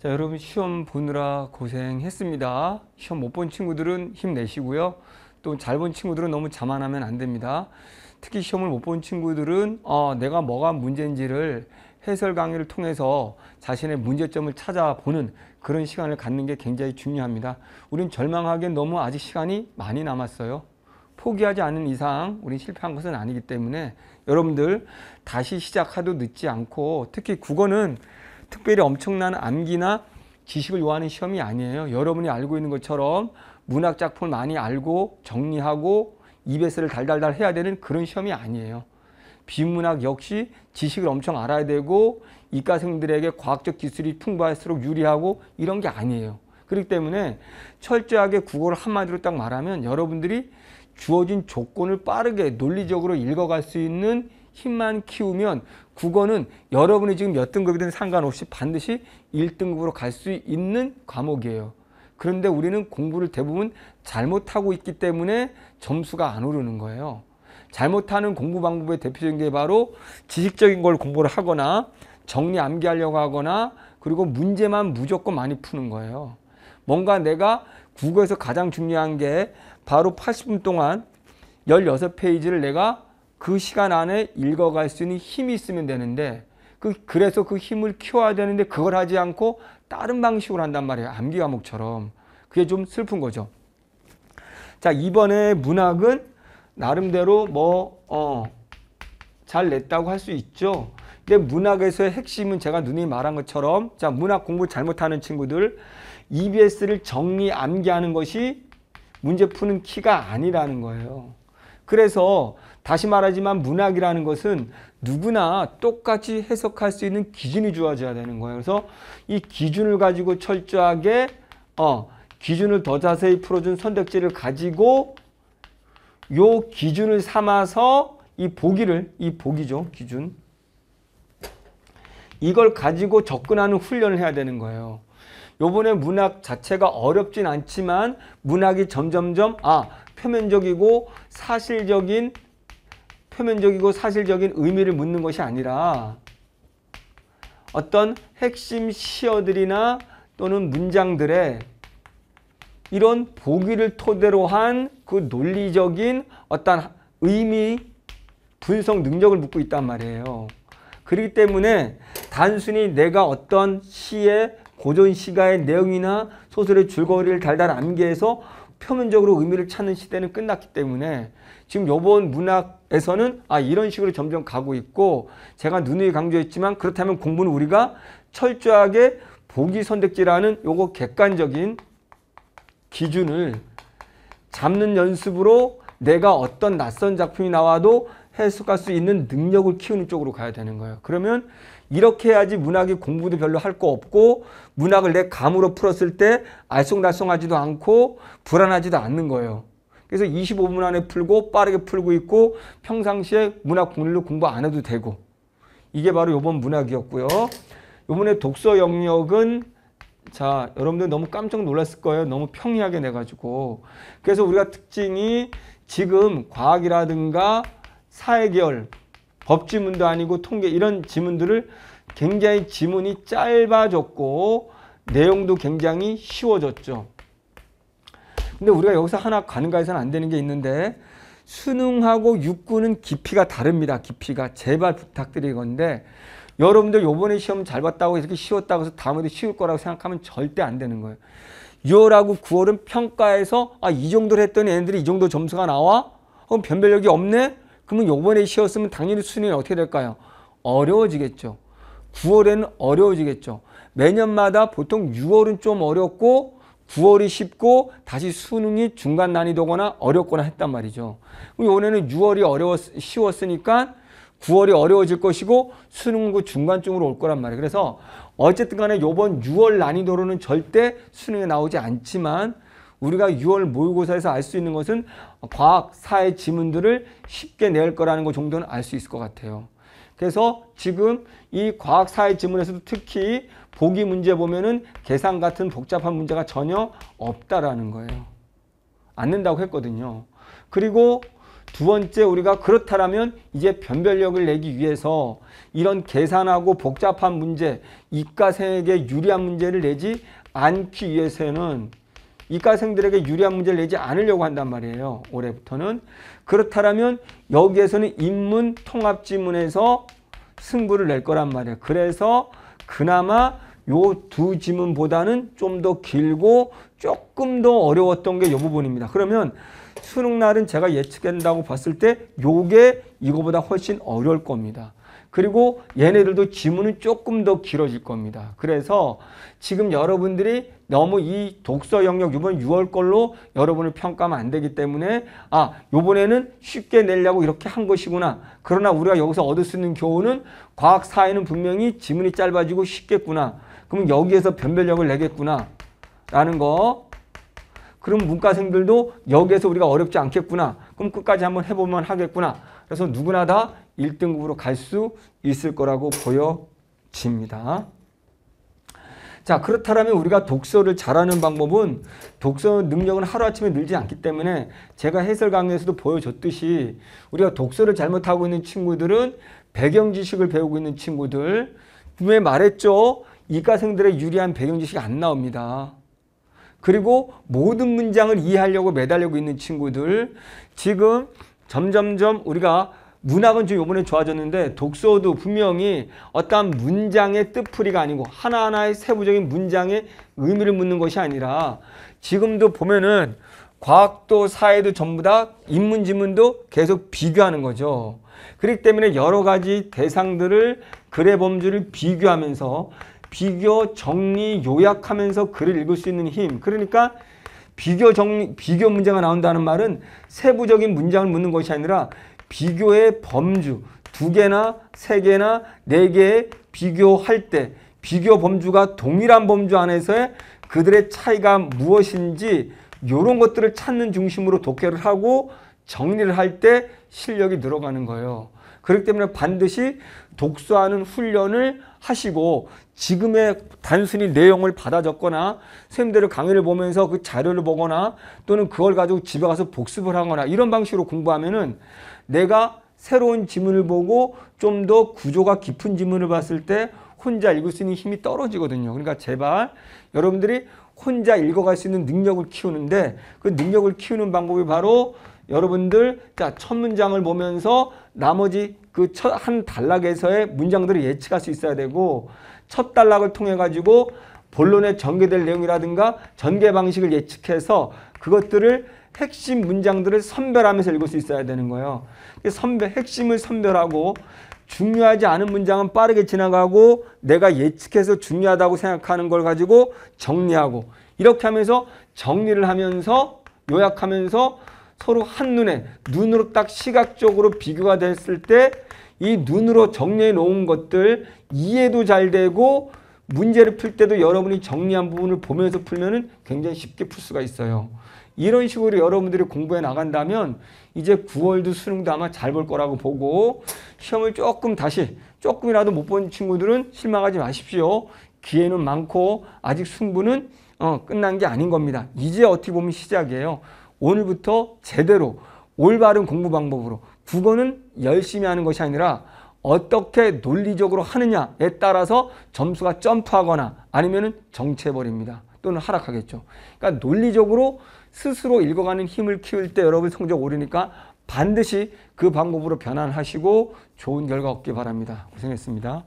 자, 여러분 시험 보느라 고생했습니다. 시험 못 본 친구들은 힘내시고요. 또 잘 본 친구들은 너무 자만하면 안 됩니다. 특히 시험을 못 본 친구들은 어, 내가 뭐가 문제인지를 해설 강의를 통해서 자신의 문제점을 찾아보는 그런 시간을 갖는 게 굉장히 중요합니다. 우린 절망하기엔 너무 아직 시간이 많이 남았어요. 포기하지 않은 이상 우린 실패한 것은 아니기 때문에 여러분들 다시 시작하도 늦지 않고 특히 국어는 특별히 엄청난 암기나 지식을 요하는 시험이 아니에요. 여러분이 알고 있는 것처럼 문학 작품을 많이 알고 정리하고 입에서를 달달달 해야 되는 그런 시험이 아니에요. 비문학 역시 지식을 엄청 알아야 되고 이과생들에게 과학적 기술이 풍부할수록 유리하고 이런 게 아니에요. 그렇기 때문에 철저하게 국어를 한마디로 딱 말하면 여러분들이 주어진 조건을 빠르게 논리적으로 읽어갈 수 있는 힘만 키우면 국어는 여러분이 지금 몇 등급이든 상관없이 반드시 1등급으로 갈 수 있는 과목이에요. 그런데 우리는 공부를 대부분 잘못하고 있기 때문에 점수가 안 오르는 거예요. 잘못하는 공부 방법의 대표적인 게 바로 지식적인 걸 공부를 하거나 정리 암기하려고 하거나 그리고 문제만 무조건 많이 푸는 거예요. 뭔가 내가 국어에서 가장 중요한 게 바로 80분 동안 16페이지를 내가 그 시간 안에 읽어갈 수 있는 힘이 있으면 되는데 그 그래서 그 힘을 키워야 되는데 그걸 하지 않고 다른 방식으로 한단 말이에요. 암기 과목처럼. 그게 좀 슬픈 거죠. 자, 이번에 문학은 나름대로 뭐 어 잘 냈다고 할 수 있죠. 근데 문학에서의 핵심은 제가 누누이 말한 것처럼 자, 문학 공부 잘못하는 친구들 EBS를 정리 암기하는 것이 문제 푸는 키가 아니라는 거예요. 그래서 다시 말하지만 문학이라는 것은 누구나 똑같이 해석할 수 있는 기준이 주어져야 되는 거예요. 그래서 이 기준을 가지고 철저하게 어, 기준을 더 자세히 풀어준 선택지를 가지고 요 기준을 삼아서 이 보기를 이 보기죠 기준 이걸 가지고 접근하는 훈련을 해야 되는 거예요. 요번에 문학 자체가 어렵진 않지만 문학이 점점점 아 표면적이고 사실적인 표면적이고 사실적인 의미를 묻는 것이 아니라 어떤 핵심 시어들이나 또는 문장들의 이런 보기를 토대로 한 그 논리적인 어떤 의미 분석 능력을 묻고 있단 말이에요. 그렇기 때문에 단순히 내가 어떤 시의 고전 시가의 내용이나 소설의 줄거리를 달달 암기해서 표면적으로 의미를 찾는 시대는 끝났기 때문에 지금 요번 문학에서는 아 이런 식으로 점점 가고 있고 제가 누누이 강조했지만 그렇다면 공부는 우리가 철저하게 보기 선택지라는 요거 객관적인 기준을 잡는 연습으로 내가 어떤 낯선 작품이 나와도 해석할 수 있는 능력을 키우는 쪽으로 가야 되는 거예요. 그러면 이렇게 해야지 문학이 공부도 별로 할 거 없고 문학을 내 감으로 풀었을 때 알쏭달쏭하지도 않고 불안하지도 않는 거예요. 그래서 25분 안에 풀고 빠르게 풀고 있고 평상시에 문학 공률로 공부 안 해도 되고 이게 바로 요번 문학이었고요. 요번에 독서 영역은 자 여러분들 너무 깜짝 놀랐을 거예요. 너무 평이하게 내가지고 그래서 우리가 특징이 지금 과학이라든가 사회계열 법 지문도 아니고 통계 이런 지문들을 굉장히 지문이 짧아졌고 내용도 굉장히 쉬워졌죠. 근데 우리가 여기서 하나 가능가해서는안 되는 게 있는데 수능하고 육군은 깊이가 다릅니다. 깊이가 제발 부탁드리건데 여러분들 요번에 시험 잘 봤다고 이렇게 쉬웠다고 해서 다음에도 쉬울 거라고 생각하면 절대 안 되는 거예요. 6월하고 9월은 평가에서 아 이 정도를 했더니 애들이 이 정도 점수가 나와? 그럼 변별력이 없네? 그러면 요번에 쉬었으면 당연히 수능이 어떻게 될까요? 어려워지겠죠. 9월에는 어려워지겠죠. 매년마다 보통 6월은 좀 어렵고 9월이 쉽고 다시 수능이 중간 난이도거나 어렵거나 했단 말이죠. 그럼 이번에는 6월이 어려웠, 쉬웠으니까 9월이 어려워질 것이고 수능은 그 중간쯤으로 올 거란 말이에요. 그래서 어쨌든 간에 요번 6월 난이도로는 절대 수능에 나오지 않지만 우리가 6월 모의고사에서 알 수 있는 것은 과학, 사회 지문들을 쉽게 낼 거라는 것 정도는 알 수 있을 것 같아요. 그래서 지금 이 과학, 사회 지문에서도 특히 보기 문제 보면은 계산 같은 복잡한 문제가 전혀 없다라는 거예요. 안 낸다고 했거든요. 그리고 두 번째 우리가 그렇다면 이제 변별력을 내기 위해서 이런 계산하고 복잡한 문제, 이과생에게 유리한 문제를 내지 않기 위해서는 이과생들에게 유리한 문제를 내지 않으려고 한단 말이에요. 올해부터는. 그렇다면 여기에서는 인문 통합지문에서 승부를 낼 거란 말이에요. 그래서 그나마 요 두 지문보다는 좀 더 길고 조금 더 어려웠던 게요 부분입니다. 그러면 수능 날은 제가 예측한다고 봤을 때 요게 이거보다 훨씬 어려울 겁니다. 그리고 얘네들도 지문은 조금 더 길어질 겁니다. 그래서 지금 여러분들이 너무 이 독서 영역 이번 6월 걸로 여러분을 평가하면 안 되기 때문에 아 요번에는 쉽게 내려고 이렇게 한 것이구나. 그러나 우리가 여기서 얻을 수 있는 교훈은 과학 사회는 분명히 지문이 짧아지고 쉽겠구나. 그럼 여기에서 변별력을 내겠구나. 라는 거. 그럼 문과생들도 여기에서 우리가 어렵지 않겠구나. 그럼 끝까지 한번 해보면 하겠구나. 그래서 누구나 다 1등급으로 갈 수 있을 거라고 보여집니다. 자 그렇다면 우리가 독서를 잘하는 방법은 독서 능력은 하루아침에 늘지 않기 때문에 제가 해설 강의에서도 보여줬듯이 우리가 독서를 잘못하고 있는 친구들은 배경 지식을 배우고 있는 친구들 분 말했죠. 이과생들의 유리한 배경 지식이 안 나옵니다. 그리고 모든 문장을 이해하려고 매달리고 있는 친구들 지금 점점점 우리가 문학은 좀 요번에 좋아졌는데 독서도 분명히 어떠한 문장의 뜻풀이가 아니고 하나하나의 세부적인 문장의 의미를 묻는 것이 아니라 지금도 보면은 과학도 사회도 전부 다 인문지문도 계속 비교하는 거죠. 그렇기 때문에 여러 가지 대상들을 글의 범주를 비교하면서 비교, 정리, 요약하면서 글을 읽을 수 있는 힘. 그러니까 비교 정리, 비교 문제가 나온다는 말은 세부적인 문장을 묻는 것이 아니라 비교의 범주 두 개나 세 개나 네 개의 비교할 때 비교 범주가 동일한 범주 안에서의 그들의 차이가 무엇인지 이런 것들을 찾는 중심으로 독해를 하고 정리를 할 때 실력이 늘어가는 거예요. 그렇기 때문에 반드시 독서하는 훈련을 하시고 지금의 단순히 내용을 받아 적거나 선생님들의 강의를 보면서 그 자료를 보거나 또는 그걸 가지고 집에 가서 복습을 하거나 이런 방식으로 공부하면은 내가 새로운 지문을 보고 좀 더 구조가 깊은 지문을 봤을 때 혼자 읽을 수 있는 힘이 떨어지거든요. 그러니까 제발 여러분들이 혼자 읽어갈 수 있는 능력을 키우는데 그 능력을 키우는 방법이 바로 여러분들 자, 그러니까 첫 문장을 보면서 나머지 그 첫 한 단락에서의 문장들을 예측할 수 있어야 되고 첫 단락을 통해 가지고 본론에 전개될 내용이라든가 전개 방식을 예측해서 그것들을 핵심 문장들을 선별하면서 읽을 수 있어야 되는 거예요. 선별, 핵심을 선별하고 중요하지 않은 문장은 빠르게 지나가고 내가 예측해서 중요하다고 생각하는 걸 가지고 정리하고 이렇게 하면서 정리를 하면서 요약하면서 서로 한눈에 눈으로 딱 시각적으로 비교가 됐을 때 이 눈으로 정리해 놓은 것들 이해도 잘 되고 문제를 풀 때도 여러분이 정리한 부분을 보면서 풀면 은 굉장히 쉽게 풀 수가 있어요. 이런 식으로 여러분들이 공부해 나간다면 이제 9월도 수능도 아마 잘 볼 거라고 보고 시험을 조금 다시 조금이라도 못 본 친구들은 실망하지 마십시오. 기회는 많고 아직 승부는 어, 끝난 게 아닌 겁니다. 이제 어떻게 보면 시작이에요. 오늘부터 제대로 올바른 공부 방법으로 국어는 열심히 하는 것이 아니라 어떻게 논리적으로 하느냐에 따라서 점수가 점프하거나 아니면 정체해버립니다. 또는 하락하겠죠. 그러니까 논리적으로 스스로 읽어가는 힘을 키울 때 여러분 성적 오르니까 반드시 그 방법으로 변환하시고 좋은 결과 얻기 바랍니다. 고생했습니다.